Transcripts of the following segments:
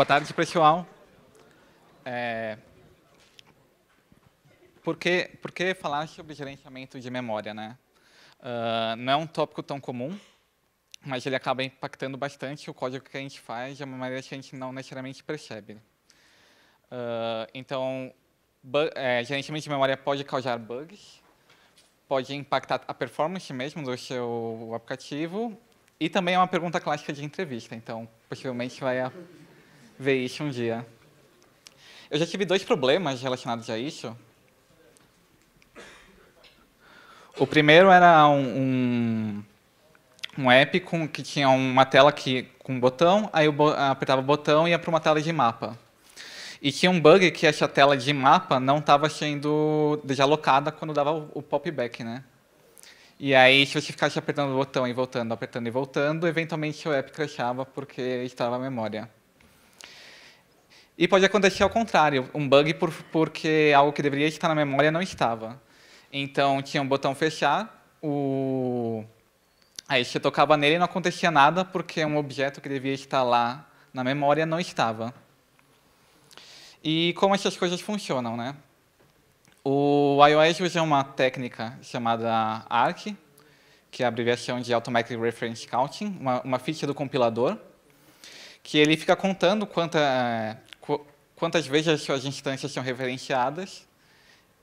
Boa tarde, pessoal. É... Por, que, por que falar sobre gerenciamento de memória? Né? Uh, não é um tópico tão comum, mas ele acaba impactando bastante o código que a gente faz de é uma maneira que a gente não necessariamente percebe. Uh, então, é, gerenciamento de memória pode causar bugs, pode impactar a performance mesmo do seu aplicativo, e também é uma pergunta clássica de entrevista, então possivelmente vai ver isso um dia. Eu já tive dois problemas relacionados a isso. O primeiro era um, um, um app com, que tinha uma tela que, com um botão, aí eu apertava o botão e ia para uma tela de mapa. E tinha um bug que essa tela de mapa não estava sendo desalocada quando dava o, o pop-back, né? E aí, se você ficasse apertando o botão e voltando, apertando e voltando, eventualmente o app crashava porque estava a memória. E pode acontecer ao contrário, um bug por, porque algo que deveria estar na memória não estava. Então tinha um botão fechar, o... aí você tocava nele e não acontecia nada porque um objeto que devia estar lá na memória não estava. E como essas coisas funcionam, né? O iOS usa uma técnica chamada ARC, que é a abreviação de Automatic Reference Counting, uma, uma ficha do compilador, que ele fica contando quanta, eh, quantas vezes as instâncias são referenciadas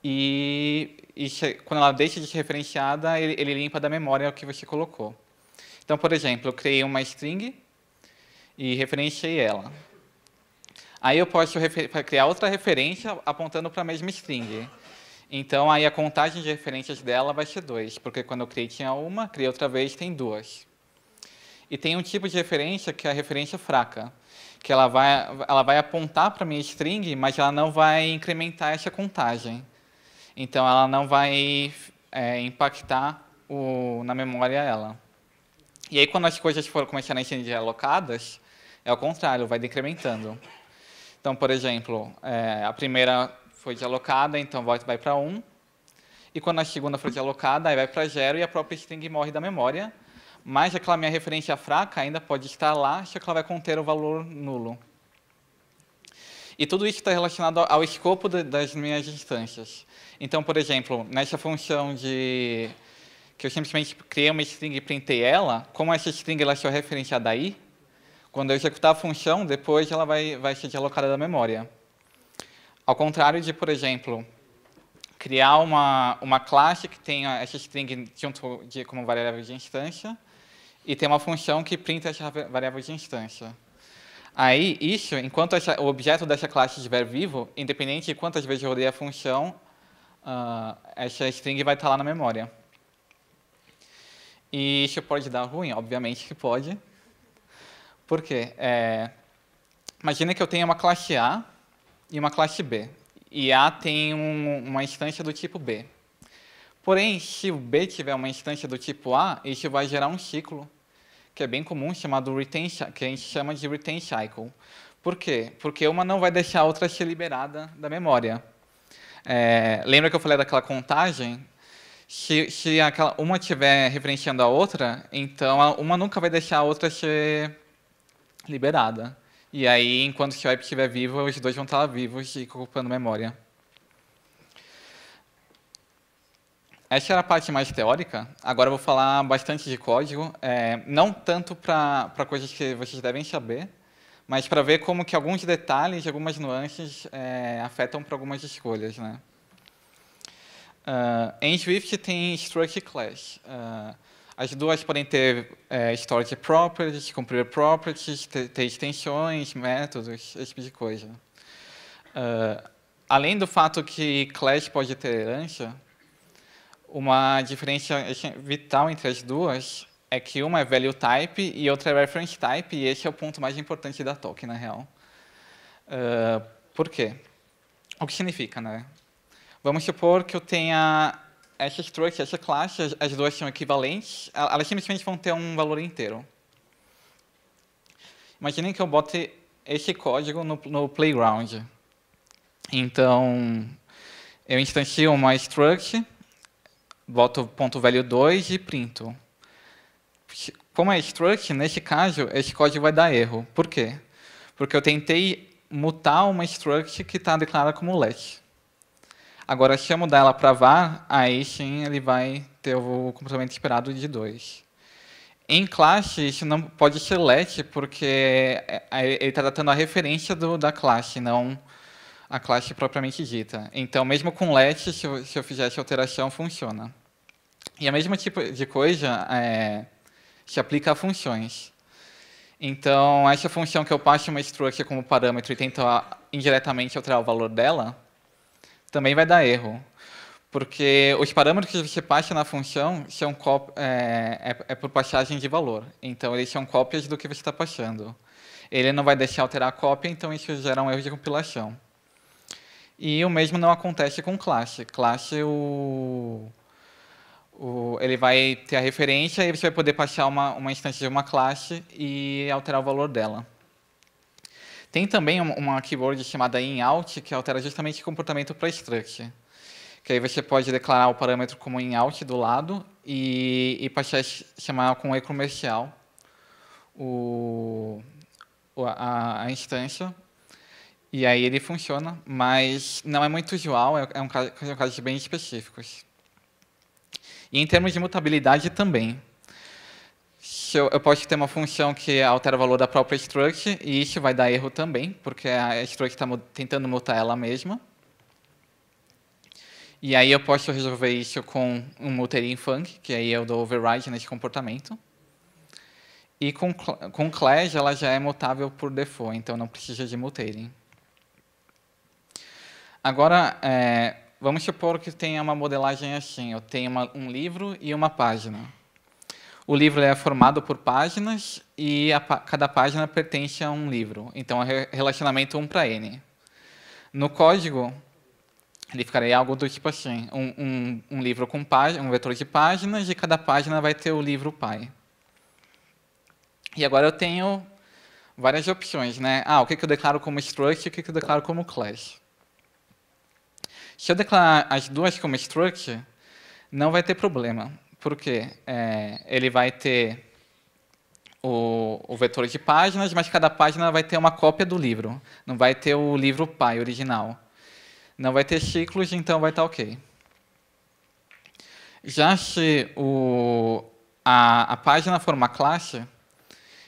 e, e quando ela deixa de ser referenciada, ele, ele, limpa da memória o que você colocou. Então, por exemplo, eu criei uma string e referenciei ela. Aí eu posso criar outra referência apontando para a mesma string. Então, aí a contagem de referências dela vai ser 2, porque quando eu criei tinha uma, criei outra vez, tem duas. E tem um tipo de referência que é a referência fraca que ela vai, ela vai apontar para a minha string, mas ela não vai incrementar essa contagem. Então, ela não vai é, impactar o, na memória ela. E aí, quando as coisas foram começando a ser realocadas é o contrário, vai decrementando. Então, por exemplo, é, a primeira foi desalocada, então vai para 1. E quando a segunda foi desalocada, aí vai para 0 e a própria string morre da memória mas aquela minha referência fraca, ainda pode estar lá, já que ela vai conter o valor nulo. E tudo isso está relacionado ao escopo de, das minhas instâncias. Então, por exemplo, nessa função de que eu simplesmente criei uma string e printei ela, como essa string ela é só referenciada aí, quando eu executar a função, depois ela vai, vai ser alocada da memória. Ao contrário de, por exemplo, criar uma, uma classe que tenha essa string junto de, como variável de instância, e tem uma função que printa essa variável de instância. Aí, isso, enquanto essa, o objeto dessa classe estiver vivo, independente de quantas vezes eu rodei a função, uh, essa string vai estar lá na memória. E isso pode dar ruim, obviamente que pode. Por quê? É, imagina que eu tenho uma classe A e uma classe B. E A tem um, uma instância do tipo B. Porém, se o B tiver uma instância do tipo A, isso vai gerar um ciclo que é bem comum, chamado retain, que a gente chama de retain cycle. Por quê? Porque uma não vai deixar a outra ser liberada da memória. É, lembra que eu falei daquela contagem? Se, se aquela, uma estiver referenciando a outra, então uma nunca vai deixar a outra ser liberada. E aí, enquanto o Swipe estiver vivo, os dois vão estar vivos e ocupando memória. Essa era a parte mais teórica. Agora eu vou falar bastante de código, é, não tanto para coisas que vocês devem saber, mas para ver como que alguns detalhes, algumas nuances é, afetam para algumas escolhas, né? Uh, em Swift tem struct class. Uh, as duas podem ter é, storage properties, cumprir properties, ter, ter, extensões, métodos, esse tipo de coisa. Uh, além do fato que class pode ter herança, uma diferença vital entre as duas é que uma é value type e outra é reference type, e esse é o ponto mais importante da TOC, na real. Uh, por quê? O que significa, né? Vamos supor que eu tenha essa struct, essa classe, as duas são equivalentes, elas simplesmente vão ter um valor inteiro. Imaginem que eu bote esse código no, no playground. Então, eu instancio uma struct boto ponto velho 2 e printo. Como é struct, nesse caso, esse código vai dar erro. Por quê? Porque eu tentei mutar uma struct que está declarada como let. Agora, se eu mudar ela para var, aí sim ele vai ter o comportamento esperado de 2. Em classe, isso não pode ser let, porque é, é, ele está tratando a referência do, da classe, não a classe propriamente dita. Então, mesmo com let, se eu, se eu fizer essa alteração, funciona. E a é mesma tipo de coisa é, se aplica a funções. Então, essa função que eu passo uma struct como parâmetro e tento ah, indiretamente alterar o valor dela, também vai dar erro. Porque os parâmetros que você passa na função são é, é, é por passagem de valor. Então, eles são cópias do que você está passando. Ele não vai deixar alterar a cópia, então isso gera um erro de compilação. E o mesmo não acontece com classe. Classe, o... O, ele vai ter a referência e você vai poder passar uma, uma instância de uma classe e alterar o valor dela. Tem também uma keyword chamada inout, que altera justamente o comportamento para struct. Que aí você pode declarar o parâmetro como inout do lado e, e passar chamar com e comercial o, a, a instância. E aí ele funciona, mas não é muito usual, é, é um caso, é um caso bem específicos. Assim. E em termos de mutabilidade também. Eu, eu posso ter uma função que altera o valor da própria struct, e isso vai dar erro também, porque a struct está tentando mutar ela mesma. E aí eu posso resolver isso com um muterin func, que aí eu dou override nesse comportamento. E com, com class ela já é mutável por default, então não precisa de mutating Agora, é, vamos supor que tenha uma modelagem assim, eu tenho uma, um livro e uma página. O livro é formado por páginas e a, cada página pertence a um livro. Então, é relacionamento 1 para N. No código, ele ficaria algo do tipo assim, um, um, um livro com página, um vetor de páginas, e cada página vai ter o livro pai. E agora eu tenho várias opções, né? Ah, o que, que eu declaro como struct e o que, que eu declaro como class. Se eu declarar as duas como struct, não vai ter problema, porque é, ele vai ter o, o, vetor de páginas, mas cada página vai ter uma cópia do livro. Não vai ter o livro pai original. Não vai ter ciclos, então vai estar tá ok. Já se o, a, a página for uma classe,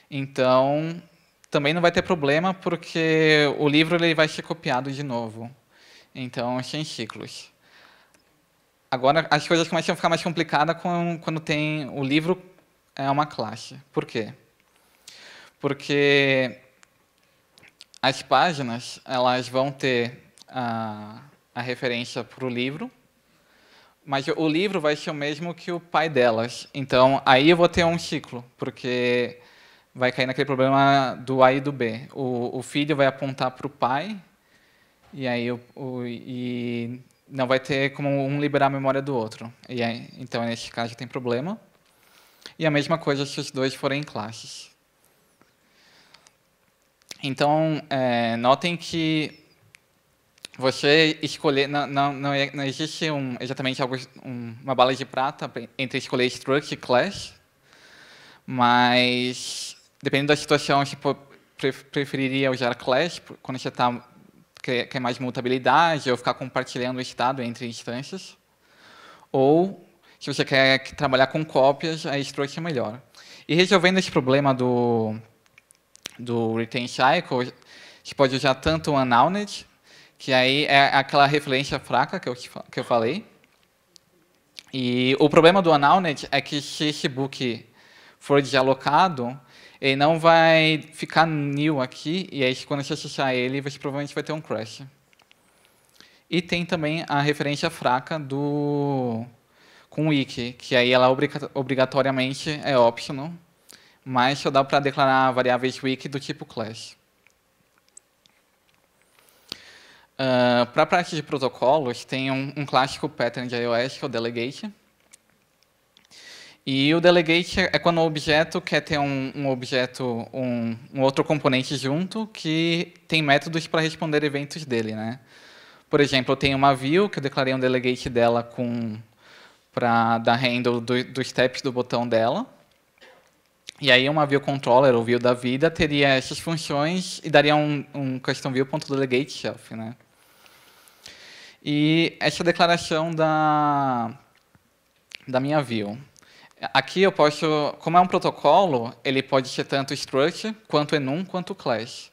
então também não vai ter problema, porque o livro ele vai ser copiado de novo. Então, sem é ciclos. Agora, as coisas começam a ficar mais complicadas quando tem o livro é uma classe. Por quê? Porque as páginas elas vão ter a, a referência para o livro, mas o livro vai ser o mesmo que o pai delas. Então, aí eu vou ter um ciclo, porque vai cair naquele problema do A e do B. O, o filho vai apontar para o pai e aí o, e não vai ter como um liberar a memória do outro. E aí, então, nesse caso, tem problema. E a mesma coisa se os dois forem em classes. Então, é, notem que você escolher, não, não, não, é, existe um, exatamente algo, um, uma bala de prata entre escolher struct e class, mas dependendo da situação, você tipo, preferiria usar class quando você está quer é, é mais mutabilidade, ou ficar compartilhando o estado entre instâncias. Ou, se você quer trabalhar com cópias, a struct é melhor. E resolvendo esse problema do, do retain cycle, você pode usar tanto o unowned, que aí é aquela referência fraca que eu, que eu falei. E o problema do unowned é que se esse book for desalocado, ele não vai ficar new aqui, e aí quando você achar ele, você provavelmente vai ter um crash. E tem também a referência fraca do com wiki, que aí ela obrigatoriamente é optional, mas só dá para declarar variáveis wiki do tipo class. Uh, ah, para a parte de protocolos, tem um, um clássico pattern de iOS, que é o delegate, e o delegate é quando o objeto quer ter um, um objeto, um, um, outro componente junto que tem métodos para responder eventos dele, né? Por exemplo, eu tenho uma view que eu declarei um delegate dela com para dar handle do, dos steps do botão dela. E aí uma view controller ou view da vida teria essas funções e daria um, um custom view.delegate shelf, né? E essa declaração da da minha view Aqui eu posso, como é um protocolo, ele pode ser tanto struct, quanto enum, quanto class.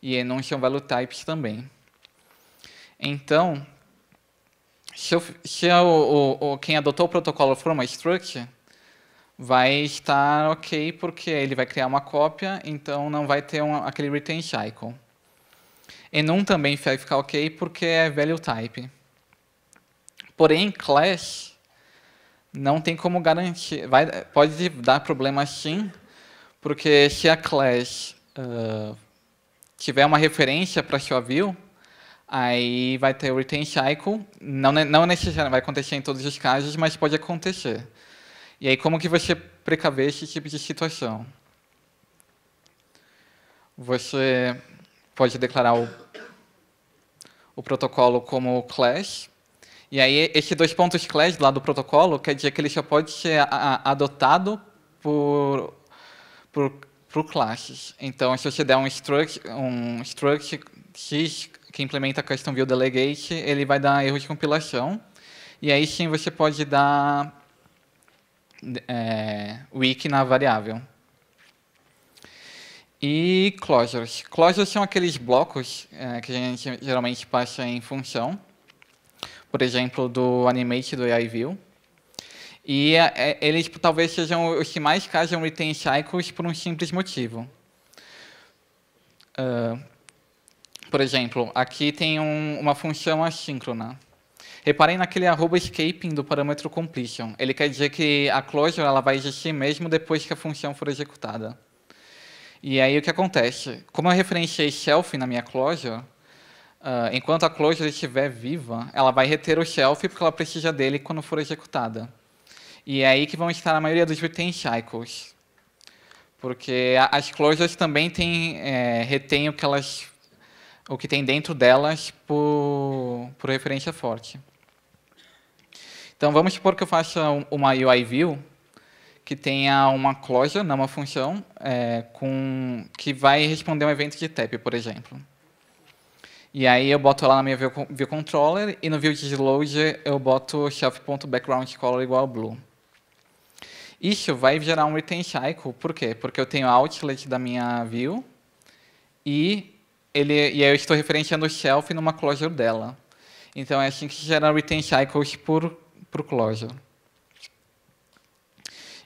E enum são value types também. Então, se, eu, se eu, o, o, quem adotou o protocolo for uma struct, vai estar ok, porque ele vai criar uma cópia, então não vai ter um, aquele retain cycle. Enum também vai ficar ok, porque é value type. Porém, class não tem como garantir. Vai, pode dar problema sim, porque se a class uh, eh, tiver uma referência para sua view, aí vai ter o retain cycle. Não, não necessariamente vai acontecer em todos os casos, mas pode acontecer. E aí como que você precaver esse tipo de situação? Você pode declarar o, o protocolo como class, e aí, esse dois pontos clash lá do protocolo quer dizer que ele só pode ser adotado por, por, por classes. Então, se você der um struct, um struct x que implementa custom view delegate, ele vai dar erro de compilação. E aí sim você pode dar é, weak na variável. E closures. Closures são aqueles blocos é, que a gente geralmente passa em função por exemplo, do Animate do AI View. E é, é, eles tipo, talvez sejam os que mais casam itens cycles por um simples motivo. Uh, por exemplo, aqui tem um, uma função assíncrona. Reparem naquele arroba escaping do parâmetro completion. Ele quer dizer que a closure ela vai existir mesmo depois que a função for executada. E aí o que acontece? Como eu referenciei self na minha closure, ah, enquanto a Closure estiver viva, ela vai reter o Shelf porque ela precisa dele quando for executada. E é aí que vão estar a maioria dos Retain Cycles. Porque as Closures também têm, é, retêm o que, elas, o que tem dentro delas por, por referência forte. Então vamos supor que eu faça uma UI View que tenha uma closure, numa né, uma função, é, com, que vai responder um evento de tap, por exemplo. E aí eu boto lá na minha view, view controller e no view load eu boto shelf.background_color igual blue. Isso vai gerar um retain cycle, por quê? Porque eu tenho outlet da minha view e, ele, e aí eu estou referenciando o shelf numa closure dela. Então é assim que se gera retain cycles por, por closure.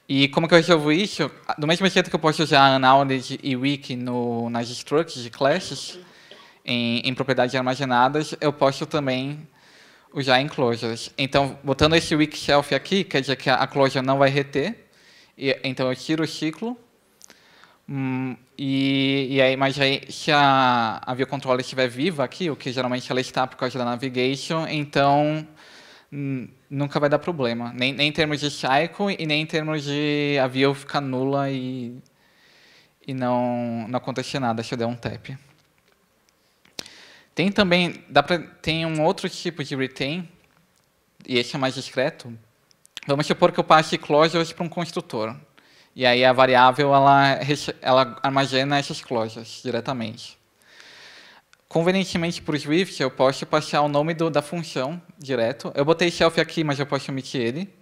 E como que eu resolvo isso? Do mesmo jeito que eu posso usar analog e wiki no, nas structs de classes, em, em propriedades armazenadas, eu posso também usar em closures. Então, botando esse weak shelf aqui, quer dizer que a closure não vai reter, e, então eu tiro o ciclo, hum, e, e, aí, mas aí, se a, a view controller estiver viva aqui, o que geralmente ela está por causa da navigation, então hum, nunca vai dar problema, nem, nem em termos de cycle e nem em termos de a view ficar nula e, e não, não acontecer nada se eu der um tap. Tem também, dá pra, tem um outro tipo de retain, e esse é mais discreto. Vamos supor que eu passe closures para um construtor. E aí a variável ela, ela armazena essas closures diretamente. Convenientemente para o Swift, eu posso passar o nome do, da função direto. Eu botei self aqui, mas eu posso omitir ele.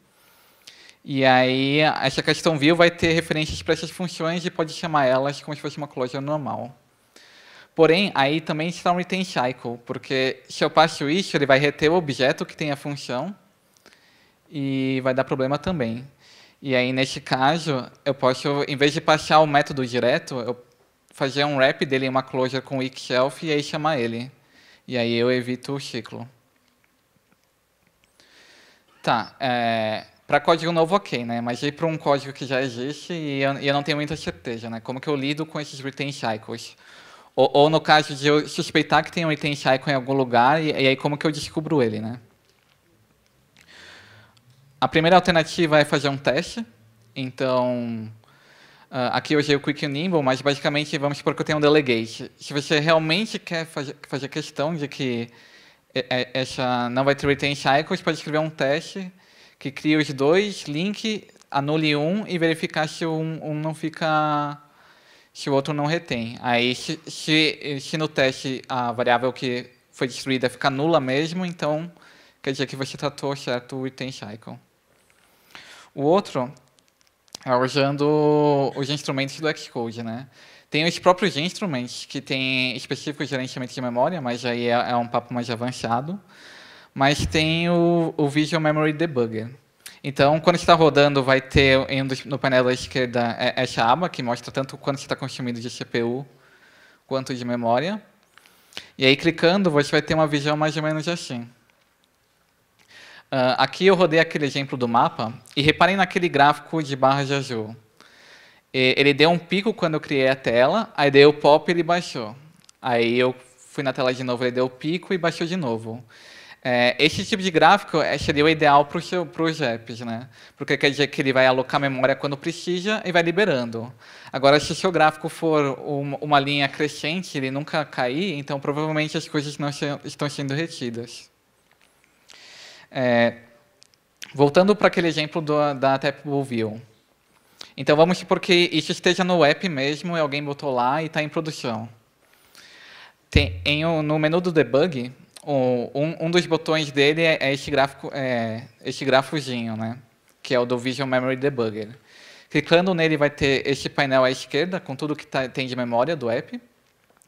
E aí, essa questão view vai ter referências para essas funções e pode chamar elas como se fosse uma closure normal. Porém, aí também um tem Cycle, porque se eu passo isso, ele vai reter o objeto que tem a função e vai dar problema também. E aí, nesse caso, eu posso, em vez de passar o método direto, eu fazer um wrap dele em uma closure com o shelf e aí chamar ele. E aí eu evito o ciclo. Tá, é, para código novo, ok, né? Mas ir para um código que já existe e eu, e eu, não tenho muita certeza, né? Como que eu lido com esses retain cycles? Ou, ou, no caso de eu suspeitar que tem um item Shaiko em algum lugar, e, e, aí como que eu descubro ele, né? A primeira alternativa é fazer um teste. Então, uh, aqui eu usei é o Quick Nimble, mas basicamente vamos supor que eu tenho um Delegate. Se você realmente quer fazer, fazer questão de que é, é, essa não vai ter item Shaiko, você pode escrever um teste que cria os dois, link, anule um e verificar se um, um não fica se o outro não retém. Aí, se, se, se no teste a variável que foi destruída fica nula mesmo, então quer dizer que você tratou certo o item cycle. O outro é usando os instrumentos do Xcode, né? Tem os próprios instrumentos, que têm específico gerenciamento de memória, mas aí é, é um papo mais avançado. Mas tem o, o Visual Memory Debugger, então, quando está rodando, vai ter no painel da esquerda é, essa aba, que mostra tanto quanto está consumindo de CPU quanto de memória. E aí, clicando, você vai ter uma visão mais ou menos assim. Uh, aqui eu rodei aquele exemplo do mapa, e reparem naquele gráfico de barra de azul. E ele deu um pico quando eu criei a tela, aí deu o pop e ele baixou. Aí eu fui na tela de novo, ele deu o pico e baixou de novo. É, esse tipo de gráfico é, seria o ideal para os apps, né? Porque quer dizer que ele vai alocar memória quando precisa e vai liberando. Agora, se o seu gráfico for um, uma linha crescente, ele nunca cair, então provavelmente as coisas não se, estão sendo retidas. É, voltando para aquele exemplo do, da Tapable View. Então, vamos supor que isso esteja no app mesmo, e alguém botou lá e está em produção. Tem, em, no menu do debug, o, um, um, dos botões dele é, este gráfico, é, este grafozinho, né? Que é o do Visual Memory Debugger. Clicando nele vai ter este painel à esquerda com tudo que tá, tem de memória do app.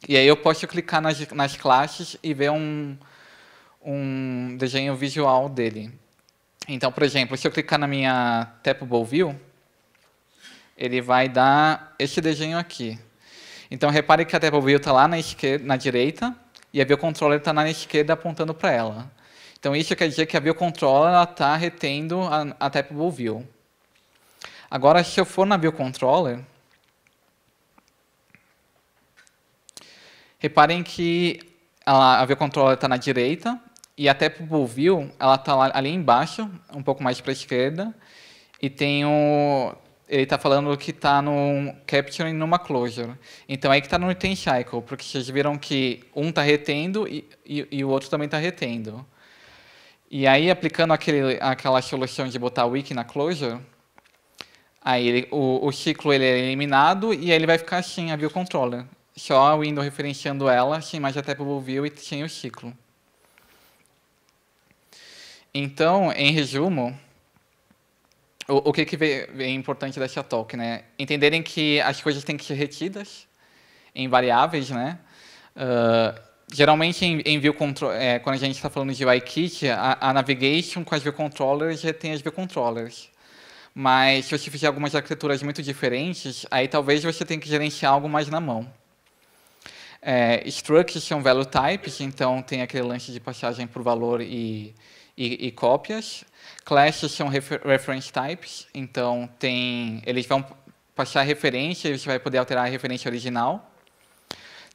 E aí eu posso clicar nas, nas classes e ver um, um desenho visual dele. Então, por exemplo, se eu clicar na minha Tappable View, ele vai dar este desenho aqui. Então, repare que a Tappable View está lá na, esquerda, na direita, e a biocontroller está na esquerda apontando para ela. Então isso quer dizer que a biocontroller está retendo a, a tappable view. Agora, se eu for na biocontroller, reparem que ela, a biocontroller está na direita e a tappable view ela está ali embaixo, um pouco mais para a esquerda, e tem o ele está falando que está num capture e numa closure. Então, aí que está no retain cycle, porque vocês viram que um está retendo e, e, e, o outro também está retendo. E aí, aplicando aquele, aquela solução de botar o wiki na closure, aí ele, o, o, ciclo ele é eliminado e aí ele vai ficar sem a view controller. Só a window referenciando ela, sem mais para o view e sem o ciclo. Então, em resumo, o, o que, que importante dessa Talk, né? Entenderem que as coisas têm que ser retidas em variáveis, né? Uh, geralmente em, em view é, quando a gente está falando de UIKit, a, a navigation com as view controllers já tem as view controllers. Mas se você fizer algumas arquiteturas muito diferentes, aí talvez você tenha que gerenciar algo mais na mão. É, structs são value types, então tem aquele lance de passagem por valor e, e, e cópias. Classes são refer reference types, então tem, eles vão passar referência, você vai poder alterar a referência original.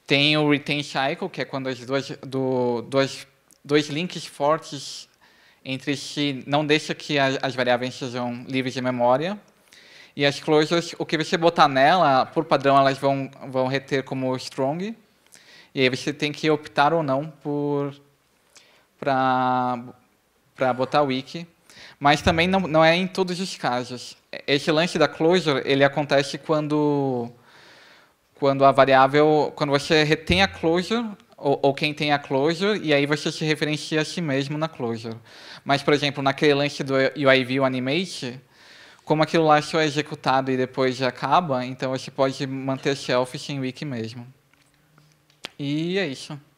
Tem o retain cycle, que é quando as duas, do, duas, dois links fortes entre si não deixa que as, as variáveis sejam livres de memória. E as closures, o que você botar nela, por padrão, elas vão, vão reter como strong. E aí você tem que optar ou não por para para botar wiki, mas também não, não é em todos os casos. Esse lance da closure, ele acontece quando quando a variável, quando você retém a closure ou, ou, quem tem a closure e aí você se referencia a si mesmo na closure. Mas por exemplo, naquele lance do UIView animate, como aquilo lá só é executado e depois acaba, então você pode manter selfies em wiki mesmo. E é isso.